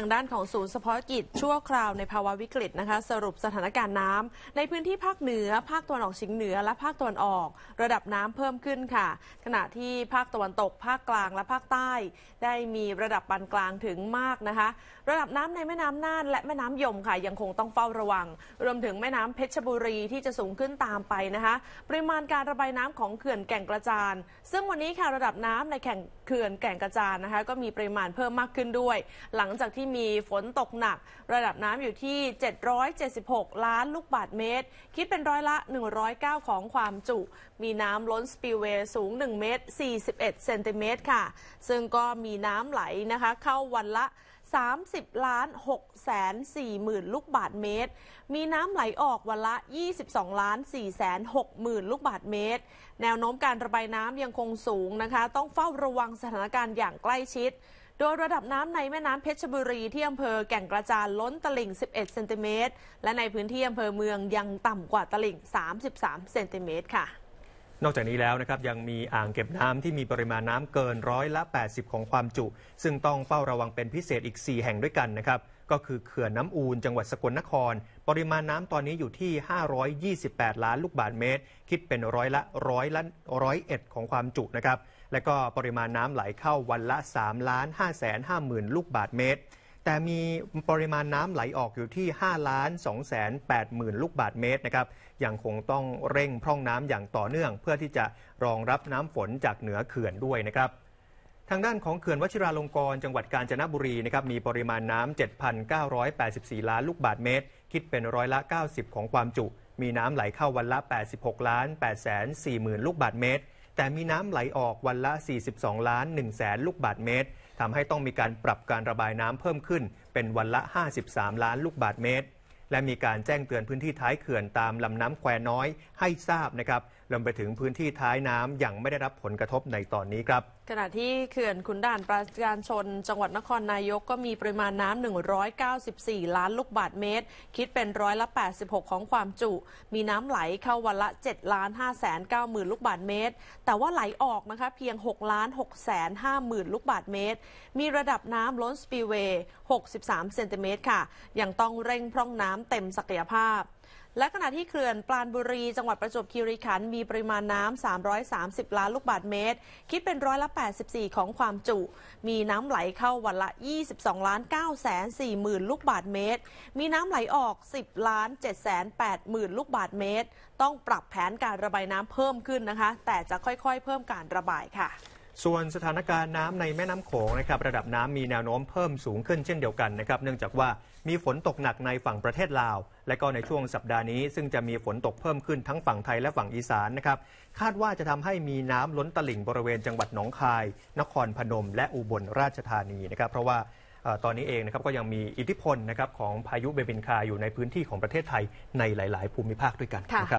างด้านของศูนย์เฉพาะกิจชั่วคราวในภาวะวิกฤตนะคะ สรุปสถานการณ์น้ำ ในพื้นที่ภาคเหนือ ภาคตะวันออกเฉียงเหนือและภาคตะวันออก ระดับน้ำเพิ่มขึ้นค่ะ ขณะที่ภาคตะวันตก ภาคกลางและภาคใต้ ได้มีระดับปานกลางถึงมากนะคะ ระดับน้ำในแม่น้ำน่าน และแม่น้ำยมค่ะยังคงต้องเฝ้าระวัง รวมถึงแม่น้ำเพชรบุรีที่จะสูงขึ้นตามไปนะคะ ปริมาณการระบายน้ำของเขื่อนแก่งกระจาน ซึ่งวันนี้ค่ะระดับน้ำในแข่งเขื่อนแก่งกระจานนะคะก็มีปริมาณเพิ่มมากขึ้นด้วย หลังจากที่มีฝนตกหนัก ระดับน้ำอยู่ที่ 776 ล้านลูกบาทเมตร คิดเป็นร้อยละ 109 ของความจุ มีน้ำล้นสปีลเวย์สูง 1 เมตร 41 เซนติเมตร ค่ะ ซึ่งก็มีน้ำไหลนะคะเข้าวันละ 30 ล้าน6แสน4หมื่นลูกบาทเมตร มีน้ำไหลออกวันละ 22ล้าน4แสน6หมื่นลูกบาทเมตร แนวโน้มการระบายน้ำยังคงสูงนะคะ ต้องเฝ้าระวังสถานการณ์อย่างใกล้ชิดโดยระดับน้ำในแม่น้ำเพชรบุรีที่อำเภอแก่งกระจานล้นตลิ่ง 11 เซนติเมตร และในพื้นที่อำเภอเมืองยังต่ำกว่าตลิ่ง 33 เซนติเมตรค่ะ นอกจากนี้แล้วนะครับยังมีอ่างเก็บน้ำที่มีปริมาณน้ำเกินร้อยละ 80 ของความจุ ซึ่งต้องเฝ้าระวังเป็นพิเศษอีก 4 แห่งด้วยกันนะครับ ก็คือเขื่อนน้ำาอูนจังหวัดสกลนคร ปริมาณน้ำตอนนี้อยู่ที่ 528 ล้านลูกบาทเมตรคิดเป็นร้อยละร้อยละร้อยเอ็ดของความจุนะครับและก็ปริมาณน้ำไหลเข้าวันละ3ล้าน5 5 0 0 0 0 ลูกบาทเมตร แต่มีปริมาณน้ำไหลออกอยู่ที่5ล้าน2 8 0 0 0ลูกบาทเมตรนะครับ ยังคงต้องเร่งพร่องน้ำอย่างต่อเนื่องเพื่อที่จะรองรับน้ำฝนจากเหนือเขื่อนด้วยนะครับ ทางด้านของเขื่อนวชิราลงกรณ์จังหวัดกาญจนบุรีนะครับ มีปริมาณน้ำ7,984ล้านลูกบาทเมตร คิดเป็นร้อยละ 90 ของความจุ มีน้ำไหลเข้าวันละ 86ล้าน8 4 0 0 0 0 ลูกบาทเมตรแต่มีน้ำไหลออกวันละ 42 ล้าน1แสนลูกบาทเมตร ทำให้ต้องมีการปรับการระบายน้ำเพิ่มขึ้น เป็นวันละ 53 ล้านลูกบาทเมตรและมีการแจ้งเตือนพื้นที่ท้ายเขื่อนตามลำน้ำแควน้อยให้ทราบนะครับรวมไปถึงพื้นที่ท้ายน้ำยังไม่ได้รับผลกระทบในตอนนี้ครับ ขณะที่เขื่อนขุนด่านปราการชน จังหวัดนครนายกก็มีปริมาณน้ำ194 ล้านลูกบาทเมตร คิดเป็นร้อยละ86 ของความจุ มีน้ำไหลเข้าวันละ7ล้าน5 9ื่นลูกบาทเมตร แต่ว่าไหลออกนะคะเพียง6ล้าน6 5ื่นลูกบาทเมตร มีระดับน้ำล้นสปีเวย์63เซนติเมตรค่ะยังต้องเร่งพร่องน้ำาเต็มศักยภาพ และขณะที่เขื่อนปราณบุรีจังหวัดประจวบคีรีขันธ์มีปริมาณน้ำ 330 ล้านลูกบาศก์เมตร คิดเป็นร้อยละ 84 ของความจุ มีน้ำไหลเข้าวันละ 22ล้าน9แสน4หมื่นลูกบาศก์เมตร มีน้ำไหลออก 10 ล้าน7แสน8หมื่นลูกบาศก์เมตร ต้องปรับแผนการระบายน้ำเพิ่มขึ้นนะคะ แต่จะค่อยๆ เพิ่มการระบายค่ะส่วนสถานการณ์น้ำในแม่น้ำโขงนะครับระดับน้ำมีแนวโน้มเพิ่มสูงขึ้นเช่นเดียวกันนะครับเนื่องจากว่ามีฝนตกหนักในฝั่งประเทศลาว และก็ในช่วงสัปดาห์นี้ ซึ่งจะมีฝนตกเพิ่มขึ้นทั้งฝั่งไทยและฝั่งอีสานนะครับคาดว่าจะทำให้มีน้ำล้นตลิ่งบริเวณจังหวัดหนองคาย นครพนม และอุบลราชธานีนะครับเพราะว่าตอนนี้เองนะครับก็ยังมีอิทธิพลนะครับของพายุเบบินคาอยู่ในพื้นที่ของประเทศไทยในหลาย ๆ ภูมิภาคด้วยกันนะครับ